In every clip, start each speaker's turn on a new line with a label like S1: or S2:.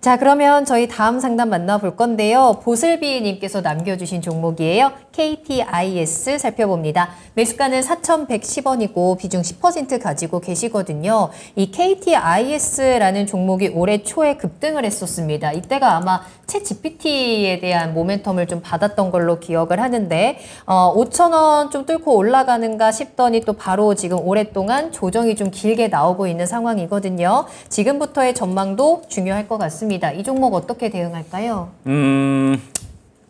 S1: 자 그러면 저희 다음 상담 만나볼 건데요. 보슬비님께서 남겨주신 종목이에요. KTIS 살펴봅니다. 매수가는 4,110원이고 비중 10% 가지고 계시거든요. 이 KTIS라는 종목이 올해 초에 급등을 했었습니다. 이때가 아마 채 GPT에 대한 모멘텀을 좀 받았던 걸로 기억을 하는데 어, 5,000원 좀 뚫고 올라가는가 싶더니 또 바로 지금 오랫동안 조정이 좀 길게 나오고 있는 상황이거든요. 지금부터의 전망도 중요할 것 같습니다. 있습니다. 이 종목 어떻게 대응할까요?
S2: 음,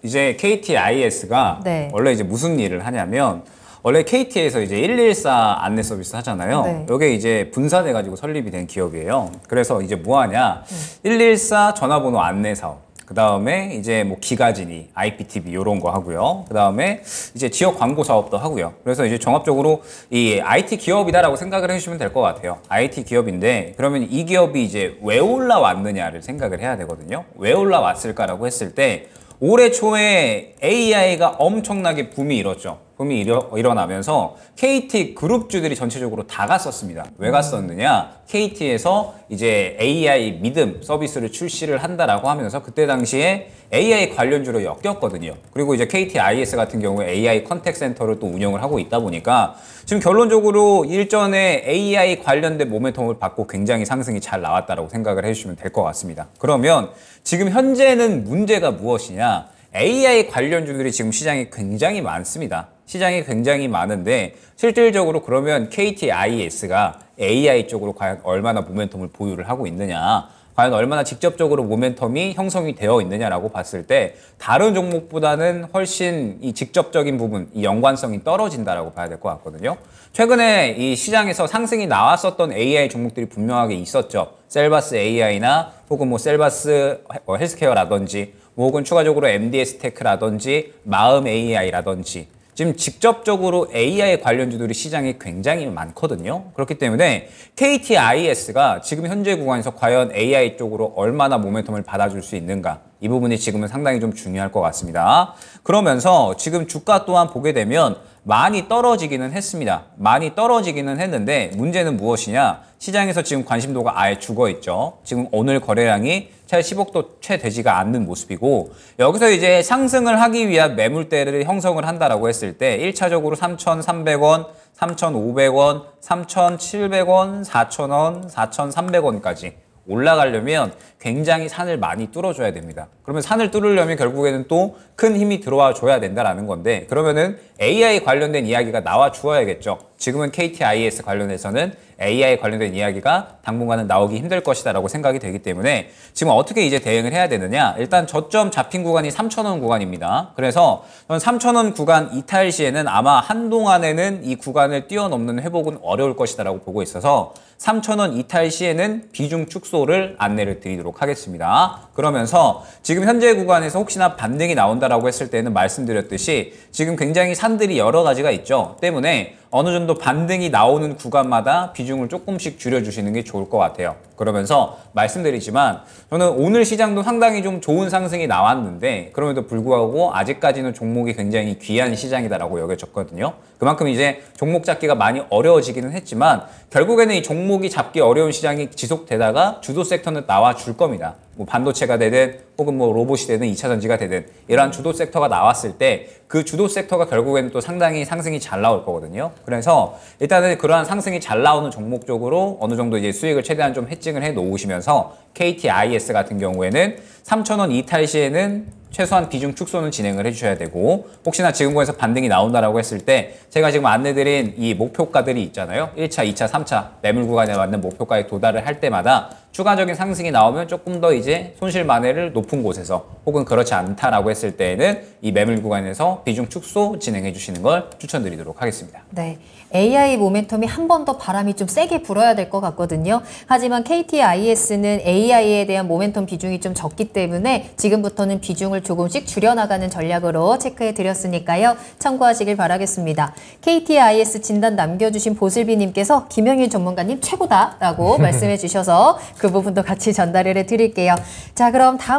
S2: 이제 KTIS가 네. 원래 이제 무슨 일을 하냐면 원래 KT에서 이제 114 안내 서비스 하잖아요. 네. 여기 이제 분산해 가지고 설립이 된 기업이에요. 그래서 이제 뭐 하냐? 114 전화번호 안내 사업. 그 다음에 이제 뭐 기가지니, IPTV 이런 거 하고요. 그 다음에 이제 지역 광고 사업도 하고요. 그래서 이제 종합적으로 이 IT 기업이다라고 생각을 해주시면 될 것 같아요. IT 기업인데 그러면 이 기업이 이제 왜 올라왔느냐를 생각을 해야 되거든요. 왜 올라왔을까라고 했을 때 올해 초에 AI가 엄청나게 붐이 일었죠. 붐이 일어, 일어나면서 KT 그룹주들이 전체적으로 다 갔었습니다. 왜 음. 갔었느냐? KT에서 이제 AI 믿음 서비스를 출시를 한다라고 하면서 그때 당시에 AI 관련주로 엮였거든요. 그리고 이제 KTIS 같은 경우에 AI 컨택 센터를 또 운영을 하고 있다 보니까 지금 결론적으로 일전에 AI 관련된 모멘텀을 받고 굉장히 상승이 잘 나왔다라고 생각을 해주시면 될 것 같습니다. 그러면 지금 현재는 문제가 무엇이냐? AI 관련주들이 지금 시장에 굉장히 많습니다. 시장이 굉장히 많은데 실질적으로 그러면 KTIS가 AI 쪽으로 과연 얼마나 모멘텀을 보유를 하고 있느냐 과연 얼마나 직접적으로 모멘텀이 형성이 되어 있느냐라고 봤을 때 다른 종목보다는 훨씬 이 직접적인 부분, 이 연관성이 떨어진다라고 봐야 될 것 같거든요. 최근에 이 시장에서 상승이 나왔었던 AI 종목들이 분명하게 있었죠. 셀바스 AI나 혹은 뭐 셀바스 헬스케어라든지 혹은 추가적으로 MDS 테크라든지 마음 AI라든지 지금 직접적으로 AI 관련주들이 시장에 굉장히 많거든요. 그렇기 때문에 KTIS가 지금 현재 구간에서 과연 AI 쪽으로 얼마나 모멘텀을 받아줄 수 있는가 이 부분이 지금은 상당히 좀 중요할 것 같습니다. 그러면서 지금 주가 또한 보게 되면 많이 떨어지기는 했습니다. 많이 떨어지기는 했는데 문제는 무엇이냐? 시장에서 지금 관심도가 아예 죽어 있죠. 지금 오늘 거래량이 10억도 채 되지가 않는 모습이고 여기서 이제 상승을 하기 위한 매물대를 형성을 한다라고 했을 때 1차적으로 3,300원, 3,500원, 3,700원, 4,000원, 4,300원까지 올라가려면 굉장히 산을 많이 뚫어줘야 됩니다. 그러면 산을 뚫으려면 결국에는 또 큰 힘이 들어와 줘야 된다라는 건데 그러면은 AI 관련된 이야기가 나와 주어야겠죠. 지금은 KTIS 관련해서는 AI 관련된 이야기가 당분간은 나오기 힘들 것이다라고 생각이 되기 때문에 지금 어떻게 이제 대응을 해야 되느냐 일단 저점 잡힌 구간이 3,000원 구간입니다. 그래서 3,000원 구간 이탈 시에는 아마 한동안에는 이 구간을 뛰어넘는 회복은 어려울 것이다라고 보고 있어서 3,000원 이탈 시에는 비중 축소를 안내를 드리도록 하겠습니다. 그러면서 지금 현재 구간에서 혹시나 반등이 나온다라고 했을 때는 말씀드렸듯이 지금 굉장히 산들이 여러 가지가 있죠. 때문에 어느 정도 반등이 나오는 구간마다 비중을 조금씩 줄여주시는 게 좋을 것 같아요. 그러면서 말씀드리지만 저는 오늘 시장도 상당히 좀 좋은 상승이 나왔는데 그럼에도 불구하고 아직까지는 종목이 굉장히 귀한 시장이다라고 여겨졌거든요. 그만큼 이제 종목 잡기가 많이 어려워지기는 했지만 결국에는 이 종목이 잡기 어려운 시장이 지속되다가 주도 섹터는 나와줄 겁니다. 뭐 반도체가 되든 혹은 뭐 로봇이 되든 2차 전지가 되든 이러한 주도 섹터가 나왔을 때 그 주도 섹터가 결국에는 또 상당히 상승이 잘 나올 거거든요. 그래서 일단은 그러한 상승이 잘 나오는 종목 쪽으로 어느 정도 이제 수익을 최대한 좀 했지 특징을 해 놓으시면서 KTIS 같은 경우에는 3,000원 이탈 시에는 최소한 비중 축소는 진행을 해주셔야 되고 혹시나 지금권에서 반등이 나온다라고 했을 때 제가 지금 안내드린 이 목표가들이 있잖아요. 1차, 2차, 3차 매물 구간에 맞는 목표가에 도달을 할 때마다 추가적인 상승이 나오면 조금 더 이제 손실 만회를 높은 곳에서 혹은 그렇지 않다라고 했을 때에는 이 매물 구간에서 비중 축소 진행해 주시는 걸 추천드리도록 하겠습니다.
S1: 네. AI 모멘텀이 한 번 더 바람이 좀 세게 불어야 될 것 같거든요. 하지만 KTIS는 AI에 대한 모멘텀 비중이 좀 적기 때문에 지금부터는 비중을 조금씩 줄여나가는 전략으로 체크해 드렸으니까요. 참고하시길 바라겠습니다. KTIS 진단 남겨주신 보슬비님께서 김영일 전문가님 최고다라고 말씀해 주셔서 그 부분도 같이 전달을 해드릴게요. 자 그럼 다음